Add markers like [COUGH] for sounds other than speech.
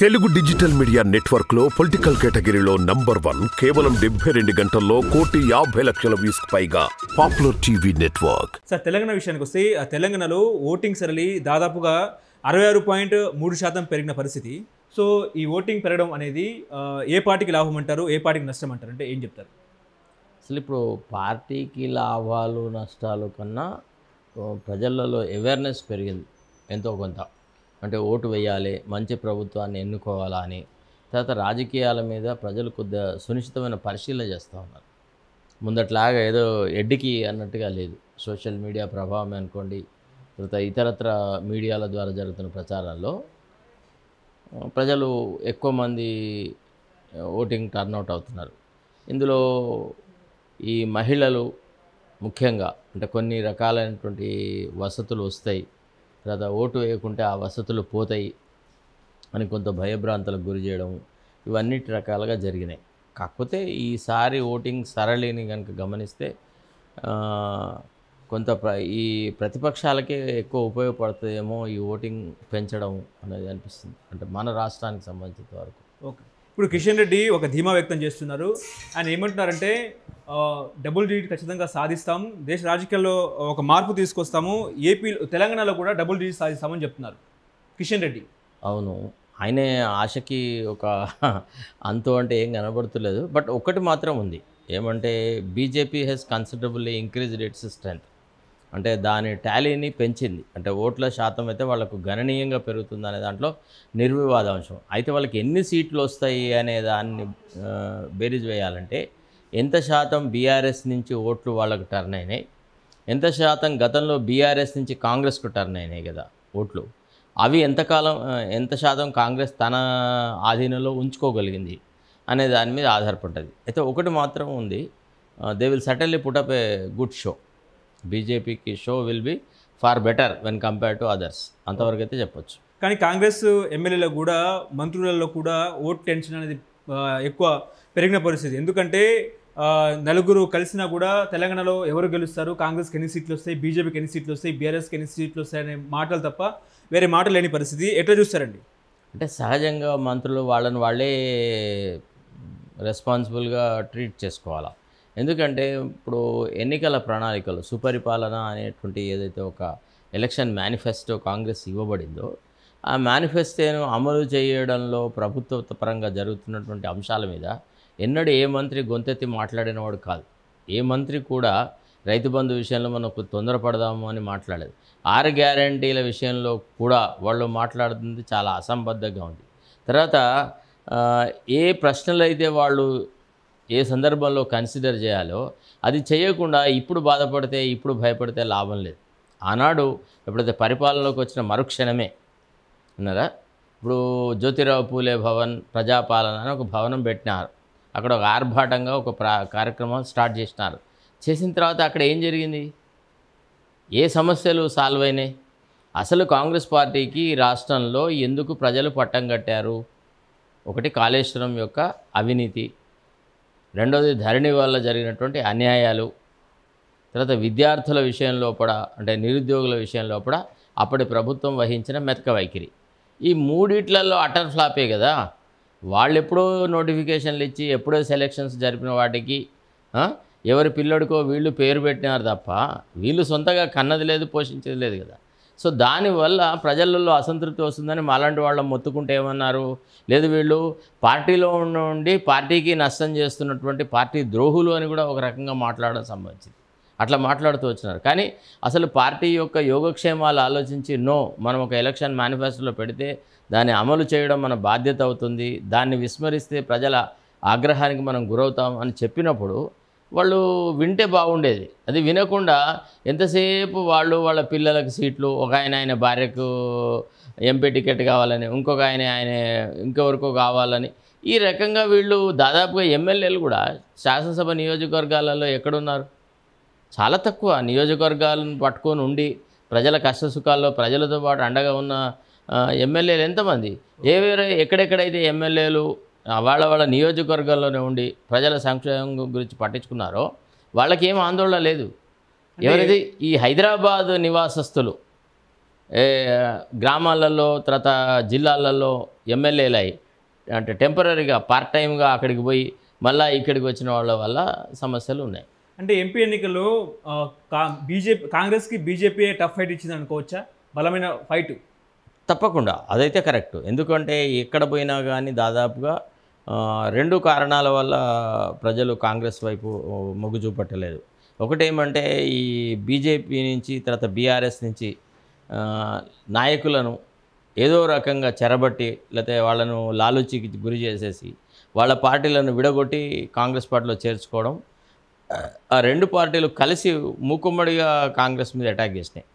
Telugu digital media network లో political కేటగిరీలో number one కేవలం డెబ్బై రెండు గంటల్లో కోటి యాభై లక్షల వ్యూస్ పైగా popular TV network sir Telangana విషయానికి వస్తే తెలంగాణలో ఓటింగ్ సరళి దాదాపుగా అరవై ఆరు పాయింట్ మూడు శాతం పెరిగిన పరిస్థితి సో ఈ ఓటింగ్ పెరగడం అనేది ఏ పార్టీకి లాభం అంటారు ఏ పార్టీకి నష్టం అంటారు అంటే ఏం చెప్తారు అసలు ఇప్పుడు పార్టీకి లాభాలు నష్టాలు కన్నా ప్రజలలో అవేర్నెస్ పెరిగింది ఎంతో కొంత అంటే ఓటు వేయాలి మంచి ప్రభుత్వాన్ని ఎన్నుకోవాలా అని తర్వాత రాజకీయాల మీద ప్రజలు కొద్దిగా సునిశ్చితమైన పరిశీలన చేస్తూ ఉన్నారు ముందట్లాగా ఏదో ఎడ్డికి అన్నట్టుగా లేదు సోషల్ మీడియా ప్రభావం అనుకోండి తర్వాత ఇతరత్ర మీడియాల ద్వారా జరుగుతున్న ప్రచారాల్లో ప్రజలు ఎక్కువ మంది ఓటింగ్ టర్నౌట్ అవుతున్నారు ఇందులో ఈ మహిళలు ముఖ్యంగా అంటే కొన్ని రకాలైనటువంటి వసతులు వస్తాయి లేదా ఓటు వేయకుంటే ఆ వసతులు పోతాయి అని కొంత భయభ్రాంతులకు గురి చేయడం ఇవన్నీ రకాలుగా జరిగినాయి కాకపోతే ఈసారి ఓటింగ్ సరళిని కనుక గమనిస్తే కొంత ప్ర ఈ ప్రతిపక్షాలకే ఎక్కువ ఉపయోగపడుతుందేమో ఈ ఓటింగ్ పెంచడం అనేది అనిపిస్తుంది అంటే మన రాష్ట్రానికి సంబంధించిన వరకు ఓకే ఇప్పుడు కిషన్ రెడ్డి ఒక ధీమా వ్యక్తం చేస్తున్నారు ఆయన ఏమంటున్నారంటే డబుల్ డిజిట్ ఖచ్చితంగా సాధిస్తాం దేశ రాజకీయాల్లో ఒక మార్పు తీసుకొస్తాము ఏపీ తెలంగాణలో కూడా డబుల్ డిజిట్ సాధిస్తామని చెప్తున్నారు కిషన్ రెడ్డి అవును ఆయనే ఆశకి ఒక [LAUGHS] అంతో అంటే ఏం కనబడుతులేదు బట్ ఒకటి మాత్రం ఉంది ఏమంటే BJP has considerably increased its strength అంటే దాని టాలీని పెంచింది అంటే ఓట్ల శాతం అయితే వాళ్ళకు గణనీయంగా పెరుగుతుంది అనే దాంట్లో నిర్వివాదాంశం అయితే వాళ్ళకి ఎన్ని సీట్లు వస్తాయి అనే దాన్ని బేరీజ్ వేయాలంటే ఎంత శాతం బీఆర్ఎస్ నుంచి ఓట్లు వాళ్ళకు టర్న్ అయినాయి ఎంత శాతం గతంలో బీఆర్ఎస్ నుంచి కాంగ్రెస్కు టర్న్ అయినాయి కదా ఓట్లు అవి ఎంతకాలం ఎంత శాతం కాంగ్రెస్ తన ఆధీనంలో ఉంచుకోగలిగింది అనే దాని మీద ఆధారపడ్డది అయితే ఒకటి మాత్రం ఉంది they will suddenly put up a good show బీజేపీకి show will be far better when compare to others అంతవరకు అయితే చెప్పొచ్చు కానీ కాంగ్రెస్ ఎమ్మెల్యేలో కూడా మంత్రులలో కూడా ఓట్ టెన్షన్ అనేది ఎక్కువ పెరిగిన పరిస్థితి ఎందుకంటే నలుగురు కలిసినా కూడా తెలంగాణలో ఎవరు గెలుస్తారు కాంగ్రెస్కి ఎన్ని సీట్లు వస్తాయి బీజేపీకి ఎన్ని సీట్లు వస్తాయి బీఆర్ఎస్కి ఎన్ని సీట్లు వస్తాయి అనే మాటలు తప్ప వేరే మాటలు లేని పరిస్థితి ఎట్లా చూస్తారండి అంటే సహజంగా మంత్రులు వాళ్ళని వాళ్ళే రెస్పాన్సిబుల్గా ట్రీట్ చేసుకోవాలా ఎందుకంటే ఇప్పుడు ఎన్నికల ప్రణాళికలు సుపరిపాలన అనేటువంటి ఏదైతే ఒక ఎలక్షన్ మేనిఫెస్టో కాంగ్రెస్ ఇవ్వబడిందో ఆ మేనిఫెస్టోను అమలు చేయడంలో ప్రభుత్వ పరంగా జరుగుతున్నటువంటి అంశాల మీద ఎన్నడూ ఏ మంత్రి గొంతెత్తి మాట్లాడినవాడు కాదు ఏ మంత్రి కూడా రైతు బంధు విషయంలో మనకు తొందరపడదాము అని మాట్లాడేది ఆరు గ్యారంటీల విషయంలో కూడా వాళ్ళు మాట్లాడుతుంది చాలా అసంబద్ధంగా ఉంది తర్వాత ఏ ప్రశ్నలు అయితే వాళ్ళు ఏ సందర్భంలో కన్సిడర్ చేయాలో అది చేయకుండా ఇప్పుడు బాధపడితే ఇప్పుడు భయపడితే లాభం లేదు ఆనాడు ఎప్పుడైతే పరిపాలనలోకి వచ్చిన మరుక్షణమే ఉన్నారా ఇప్పుడు జ్యోతిరావు పూలే భవన్ ప్రజాపాలన అని ఒక భవనం పెట్టినారు అక్కడ ఒక ఆర్భాటంగా ఒక కార్యక్రమం స్టార్ట్ చేసినారు చేసిన తర్వాత అక్కడ ఏం జరిగింది ఏ సమస్యలు సాల్వ్ అయినాయి అసలు కాంగ్రెస్ పార్టీకి రాష్ట్రంలో ఎందుకు ప్రజలు పట్టం కట్టారు ఒకటి కాళేశ్వరం యొక్క అవినీతి రెండవది ధరణి వల్ల జరిగినటువంటి అన్యాయాలు తర్వాత విద్యార్థుల విషయం లోపల అంటే నిరుద్యోగుల విషయం లోపల అప్పటి ప్రభుత్వం వహించిన మెతక వైఖరి ఈ మూడిట్లలో అటర్ ఫ్లాపే కదా వాళ్ళు ఎప్పుడో నోటిఫికేషన్లు ఇచ్చి ఎప్పుడో సెలెక్షన్స్ జరిపిన వాటికి ఎవరి పిల్లడికో వీళ్ళు పేరు పెట్టినారు తప్ప వీళ్ళు సొంతగా కన్నది లేదు పోషించేది లేదు కదా సో దానివల్ల ప్రజలలో అసంతృప్తి వస్తుందని మాలాంటి వాళ్ళు మొత్తుకుంటే ఏమన్నారు లేదు వీళ్ళు పార్టీలో ఉండి పార్టీకి నష్టం చేస్తున్నటువంటి పార్టీ ద్రోహులు అని కూడా ఒక రకంగా మాట్లాడడం సంబంధించింది అట్లా మాట్లాడుతూ వచ్చినారు కానీ అసలు పార్టీ యొక్క యోగక్షేమాలు ఆలోచించి నో మనం ఒక ఎలక్షన్ మేనిఫెస్టోలో పెడితే దాన్ని అమలు చేయడం మన బాధ్యత అవుతుంది దాన్ని విస్మరిస్తే ప్రజల ఆగ్రహానికి మనం గురవుతాం అని చెప్పినప్పుడు వాళ్ళు వింటే బాగుండేది అది వినకుండా ఎంతసేపు వాళ్ళు వాళ్ళ పిల్లలకు సీట్లు ఒక ఆయన ఆయన భార్యకు ఎంపీ టికెట్ కావాలని ఇంకొక ఆయన ఆయన ఇంకెవరికో కావాలని ఈ రకంగా వీళ్ళు దాదాపుగా ఎమ్మెల్యేలు కూడా శాసనసభ నియోజకవర్గాలలో ఎక్కడున్నారు చాలా తక్కువ నియోజకవర్గాలను పట్టుకొని ఉండి ప్రజల కష్టసుఖాల్లో ప్రజలతో పాటు అండగా ఉన్న ఎమ్మెల్యేలు ఎంతమంది ఏ వేరే ఎక్కడెక్కడైతే ఎమ్మెల్యేలు వాళ్ళ వాళ్ళ నియోజకవర్గాల్లోనే ఉండి ప్రజల సంక్షేమం గురించి పట్టించుకున్నారో వాళ్ళకి ఏం ఆందోళన లేదు ఎవరిది ఈ హైదరాబాద్ నివాసస్తులు గ్రామాలలో తర్వాత జిల్లాలలో ఎమ్మెల్యేలై అంటే టెంపరీగా పార్ట్ టైంగా అక్కడికి పోయి మళ్ళీ ఇక్కడికి వచ్చిన వాళ్ళ వల్ల సమస్యలు ఉన్నాయి అంటే ఎంపీ ఎన్నికల్లో బీజేపీ కాంగ్రెస్కి బీజేపీ టఫ్ ఫైట్ ఇచ్చింది అనుకోవచ్చా బలమైన ఫైట్ తప్పకుండా అదైతే కరెక్ట్ ఎందుకంటే ఎక్కడ పోయినా కానీ దాదాపుగా రెండు కారణాల వల్ల ప్రజలు కాంగ్రెస్ వైపు మొగ్గు చూపట్టలేదు ఒకటేమంటే ఈ బీజేపీ నుంచి తర్వాత బీఆర్ఎస్ నుంచి నాయకులను ఏదో రకంగా చెరబట్టి లేకపోతే వాళ్ళను లాలుచికి గురి చేసేసి వాళ్ళ పార్టీలను విడగొట్టి కాంగ్రెస్ పార్టీలో చేర్చుకోవడం ఆ రెండు పార్టీలు కలిసి మూకుమ్మడిగా కాంగ్రెస్ మీద అటాక్ చేసినాయి